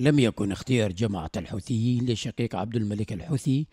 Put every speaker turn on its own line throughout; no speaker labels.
لم يكن اختيار جماعة الحوثيين لشقيق عبد الملك الحوثي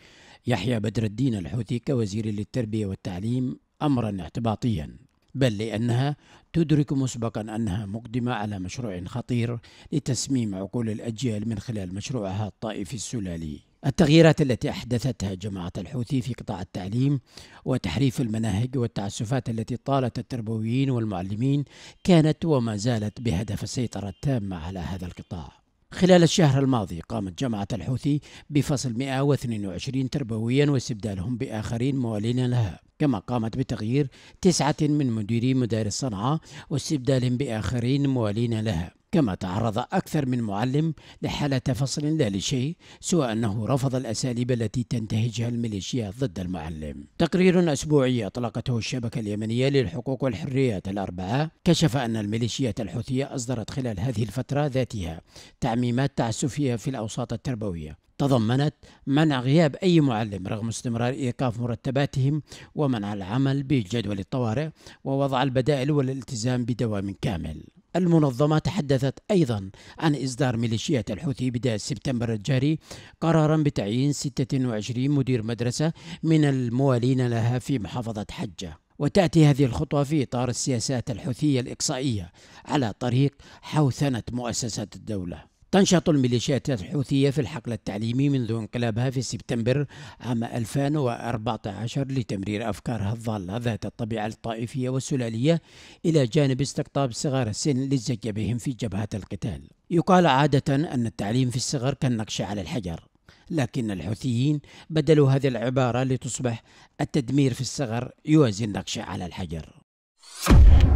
يحيى بدر الدين الحوثي كوزير للتربية والتعليم أمرا اعتباطيا بل لأنها تدرك مسبقا أنها مقدمة على مشروع خطير لتسميم عقول الأجيال من خلال مشروعها الطائفي السلالي التغييرات التي أحدثتها جماعة الحوثي في قطاع التعليم وتحريف المناهج والتعسفات التي طالت التربويين والمعلمين كانت وما زالت بهدف السيطرة التامة على هذا القطاع خلال الشهر الماضي قامت جماعة الحوثي بفصل 122 تربويا واستبدالهم بآخرين موالين لها كما قامت بتغيير تسعة من مديري مدارس صنعاء واستبدالهم بآخرين موالين لها كما تعرض أكثر من معلم لحالة فصل لا لشيء سوى أنه رفض الأساليب التي تنتهجها الميليشيات ضد المعلم تقرير أسبوعي أطلقته الشبكة اليمنية للحقوق والحريات الأربعة كشف أن الميليشيات الحوثية أصدرت خلال هذه الفترة ذاتها تعميمات تعسفية في الأوساط التربوية تضمنت منع غياب أي معلم رغم استمرار إيقاف مرتباتهم ومنع العمل بجدول الطوارئ ووضع البدائل والالتزام بدوام كامل المنظمة تحدثت أيضا عن إصدار ميليشيات الحوثي بداية سبتمبر الجاري قرارا بتعيين 26 مدير مدرسة من الموالين لها في محافظة حجة وتأتي هذه الخطوة في إطار السياسات الحوثية الإقصائية على طريق حوثنة مؤسسات الدولة تنشط الميليشيات الحوثية في الحقل التعليمي منذ انقلابها في سبتمبر عام 2014 لتمرير أفكارها الضالة ذات الطبيعة الطائفية والسلالية إلى جانب استقطاب صغار السن للزج بهم في جبهات القتال يقال عادة أن التعليم في الصغر كالنقش على الحجر لكن الحوثيين بدلوا هذه العبارة لتصبح التدمير في الصغر يوازي النقش على الحجر